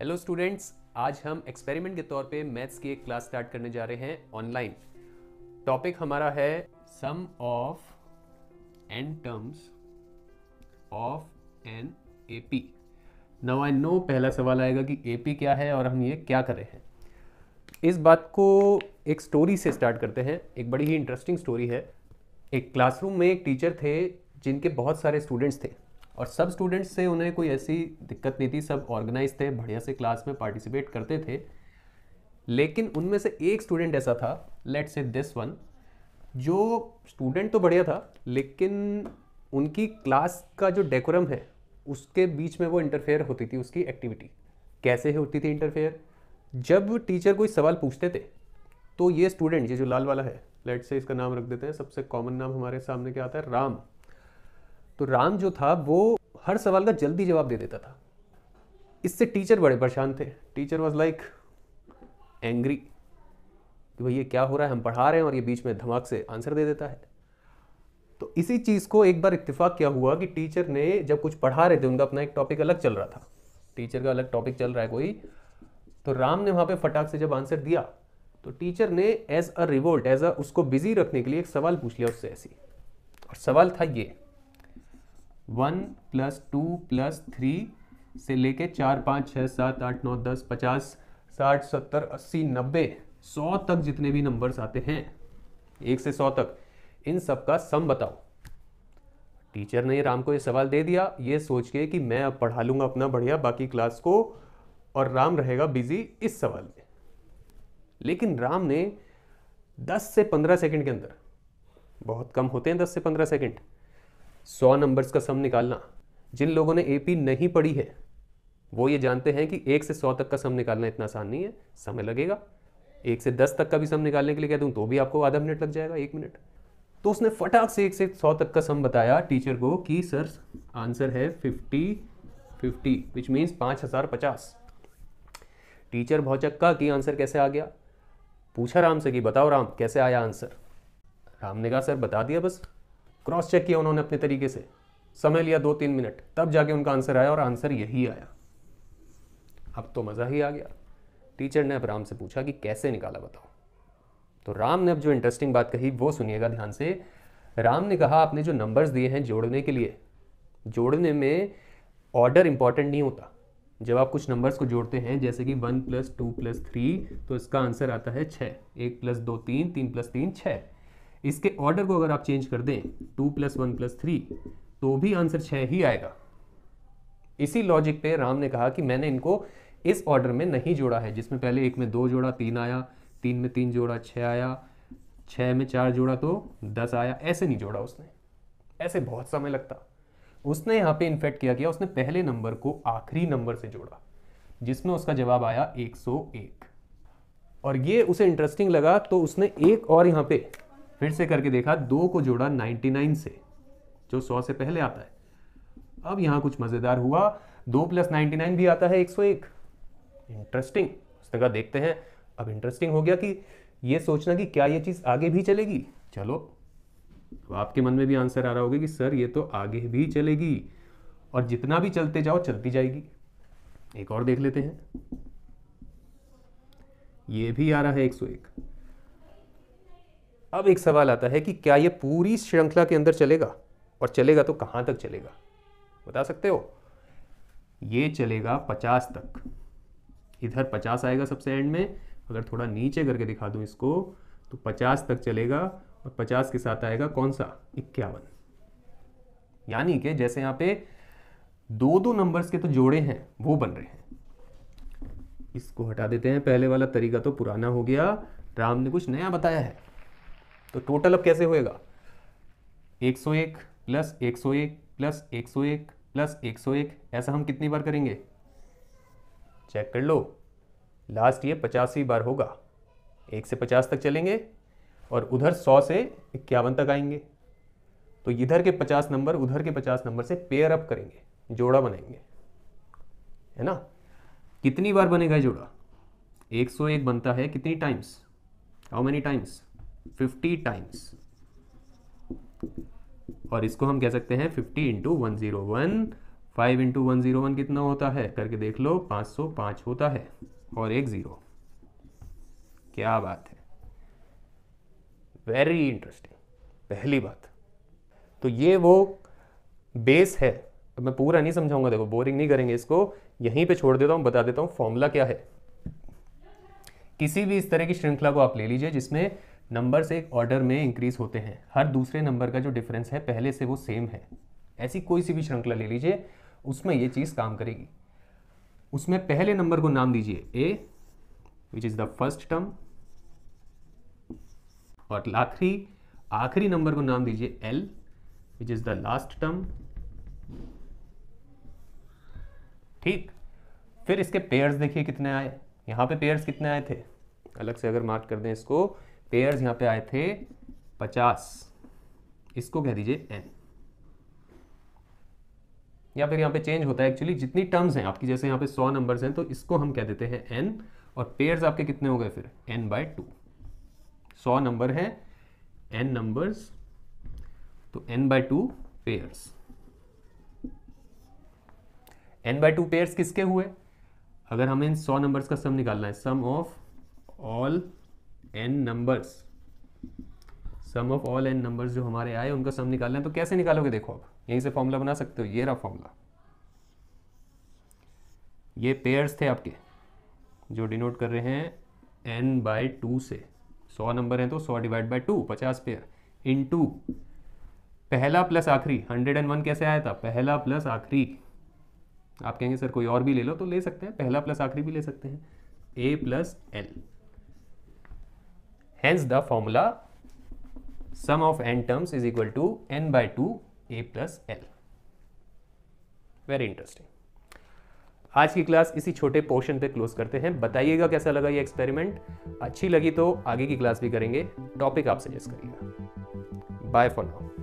hello students आज हम experiment के तौर पे मैथ्स की एक क्लास स्टार्ट करने जा रहे हैं ऑनलाइन टॉपिक हमारा है sum of n terms of n A P now I know पहला सवाल आएगा कि ए पी क्या है और हम ये क्या कर रहे हैं इस बात को एक स्टोरी से स्टार्ट करते हैं एक बड़ी ही इंटरेस्टिंग स्टोरी है एक क्लासरूम में एक टीचर थे जिनके बहुत सारे स्टूडेंट्स थे और सब स्टूडेंट्स से उन्हें कोई ऐसी दिक्कत नहीं थी सब ऑर्गेनाइज थे बढ़िया से क्लास में पार्टिसिपेट करते थे लेकिन उनमें से एक स्टूडेंट ऐसा था लेट्स से दिस वन जो स्टूडेंट तो बढ़िया था लेकिन उनकी क्लास का जो डेकोरम है उसके बीच में वो इंटरफेयर होती थी उसकी एक्टिविटी कैसे होती थी इंटरफेयर जब टीचर कोई सवाल पूछते थे तो ये स्टूडेंट ये जो लाल वाला है लेट से इसका नाम रख देते हैं सबसे कॉमन नाम हमारे सामने क्या आता है राम तो राम जो था वो हर सवाल का जल्दी जवाब दे देता था इससे टीचर बड़े परेशान थे टीचर वॉज लाइक एंग्री कि भाई ये क्या हो रहा है हम पढ़ा रहे हैं और ये बीच में धमाक से आंसर दे देता है तो इसी चीज़ को एक बार इत्तेफाक क्या हुआ कि टीचर ने जब कुछ पढ़ा रहे थे उनका अपना एक टॉपिक अलग चल रहा था टीचर का अलग टॉपिक चल रहा है कोई तो राम ने वहाँ पे फटाक से जब आंसर दिया तो टीचर ने as a revolt as a उसको बिजी रखने के लिए एक सवाल पूछ लिया उससे ऐसी और सवाल था ये one plus two plus three से लेके चार पाँच छः सात आठ नौ दस पचास साठ सत्तर अस्सी नब्बे सौ तक जितने भी नंबर्स आते हैं एक से सौ तक इन सब का सम बताओ टीचर ने राम को ये सवाल दे दिया ये सोच के कि मैं अब पढ़ा लूंगा अपना बढ़िया बाकी क्लास को और राम रहेगा बिजी इस सवाल में लेकिन राम ने 10 से 15 सेकंड के अंदर बहुत कम होते हैं 10 से 15 सेकंड सौ नंबर्स का सम निकालना जिन लोगों ने एपी नहीं पढ़ी है वो ये जानते हैं कि एक से सौ तक का सम निकालना इतना आसान नहीं है समय लगेगा एक से दस तक का भी सम निकालने के लिए कह दूँ तो भी आपको आधा मिनट लग जाएगा एक मिनट तो उसने फटाक से एक से सौ तक का सम बताया टीचर को कि सर आंसर है फिफ्टी फिफ्टी विच मीन्स पाँच हज़ार पचास टीचर भौचक्का कि आंसर कैसे आ गया पूछा राम से कि बताओ राम कैसे आया आंसर राम ने कहा सर बता दिया बस क्रॉस चेक किया उन्होंने अपने तरीके से समय लिया दो तीन मिनट तब जाके उनका आंसर आया और आंसर यही आया अब तो मज़ा ही आ गया टीचर ने अब राम से पूछा कि कैसे निकाला बताओ तो राम ने अब जो इंटरेस्टिंग बात कही वो सुनिएगा ध्यान से राम ने कहा आपने जो नंबर्स दिए हैं जोड़ने के लिए जोड़ने में ऑर्डर इंपॉर्टेंट नहीं होता जब आप कुछ नंबर्स को जोड़ते हैं जैसे कि one plus two plus three तो इसका आंसर आता है छः एक प्लस दो तीन तीन प्लस तीन छः इसके ऑर्डर को अगर आप चेंज कर दें two plus one plus three तो भी आंसर छः ही आएगा इसी लॉजिक पे राम ने कहा कि मैंने इनको इस ऑर्डर में नहीं जोड़ा है जिसमें पहले एक में दो जोड़ा तीन आया तीन में तीन जोड़ा छः आया छः में चार जोड़ा तो दस आया ऐसे नहीं जोड़ा उसने ऐसे बहुत समय लगता उसने यहाँ पे इनफेक्ट किया गया उसने पहले नंबर को आखिरी नंबर से जोड़ा जिसमें उसका जवाब आया 101 और ये उसे इंटरेस्टिंग लगा तो उसने एक और यहाँ पे फिर से करके देखा दो को जोड़ा 99 से जो 100 से पहले आता है अब यहां कुछ मज़ेदार हुआ दो प्लस नाइन भी आता है 101 इंटरेस्टिंग उसने कहा देखते हैं अब इंटरेस्टिंग हो गया कि यह सोचना कि क्या यह चीज़ आगे भी चलेगी चलो तो आपके मन में भी आंसर आ रहा होगा कि सर ये तो आगे भी चलेगी और जितना भी चलते जाओ चलती जाएगी एक और देख लेते हैं ये भी आ रहा है 101 अब एक सवाल आता है कि क्या ये पूरी श्रृंखला के अंदर चलेगा और चलेगा तो कहां तक चलेगा बता सकते हो ये चलेगा पचास तक इधर पचास आएगा सबसे एंड में अगर थोड़ा नीचे करके दिखा दूं इसको तो पचास तक चलेगा और पचास के साथ आएगा कौन सा इक्यावन यानी कि जैसे यहां पे दो दो नंबर्स के तो जोड़े हैं वो बन रहे हैं इसको हटा देते हैं पहले वाला तरीका तो पुराना हो गया राम ने कुछ नया बताया है तो टोटल अब कैसे होएगा 101 प्लस 101 प्लस 101 प्लस 101 ऐसा हम कितनी बार करेंगे चेक कर लो लास्ट ये पचासवीं बार होगा एक से पचास तक चलेंगे और उधर सौ से इक्यावन तक आएंगे तो इधर के पचास नंबर उधर के पचास नंबर से पेयर अप करेंगे जोड़ा बनाएंगे है ना कितनी बार बनेगा जोड़ा 101 बनता है कितनी times how many times fifty times और इसको हम कह सकते हैं fifty into one zero one five into one zero one कितना होता है करके देख लो पाँच सौ पाँच होता है और एक ज़ीरो क्या बात है वेरी इंटरेस्टिंग पहली बात तो ये वो बेस है अब मैं पूरा नहीं समझाऊंगा देखो बोरिंग नहीं करेंगे इसको यहीं पे छोड़ देता हूँ बता देता हूँ फॉर्मूला क्या है किसी भी इस तरह की श्रृंखला को आप ले लीजिए जिसमें नंबर्स एक ऑर्डर में इंक्रीज़ होते हैं हर दूसरे नंबर का जो डिफरेंस है पहले से वो सेम है ऐसी कोई सी भी श्रृंखला ले लीजिए उसमें ये चीज़ काम करेगी उसमें पहले नंबर को नाम दीजिए a which is the first term और आखिरी आखिरी नंबर को नाम दीजिए l which is the last term ठीक फिर इसके पेयर्स देखिए कितने आए यहाँ पे पेयर्स कितने आए थे अलग से अगर मार्क कर दें इसको पेयर्स यहां पे आए थे पचास इसको कह दीजिए एन या फिर यहां पे चेंज होता है एक्चुअली जितनी टर्म्स हैं आपकी जैसे यहां पे सौ नंबर्स हैं तो इसको हम कह देते हैं एन और पेयर्स आपके कितने हो गए फिर एन बाय टू सौ नंबर है एन नंबर्स तो n by two pairs n by two pairs किसके हुए अगर हमें इन सौ नंबर्स का सम निकालना है sum of all n numbers sum of all n numbers जो हमारे आए उनका सम निकालना है तो कैसे निकालोगे देखो आप यहीं से फॉर्मूला बना सकते हो ये रहा फॉर्मूला ये पेयर्स थे आपके जो डिनोट कर रहे हैं एन बाय टू से सौ नंबर हैं तो सौ डिवाइड बाय टू पचास पेयर इन टू पहला प्लस आखिरी हंड्रेड एंड वन कैसे आया था पहला प्लस आखिरी आप कहेंगे सर कोई और भी ले लो तो ले सकते हैं पहला प्लस आखिरी भी ले सकते हैं a plus l hence the formula sum of n terms is equal to n by 2 a plus l very interesting आज की क्लास इसी छोटे पोर्शन पे क्लोज करते हैं बताइएगा कैसा लगा ये एक्सपेरिमेंट अच्छी लगी तो आगे की क्लास भी करेंगे टॉपिक आप सजेस्ट करिएगा बाय फॉर नाउ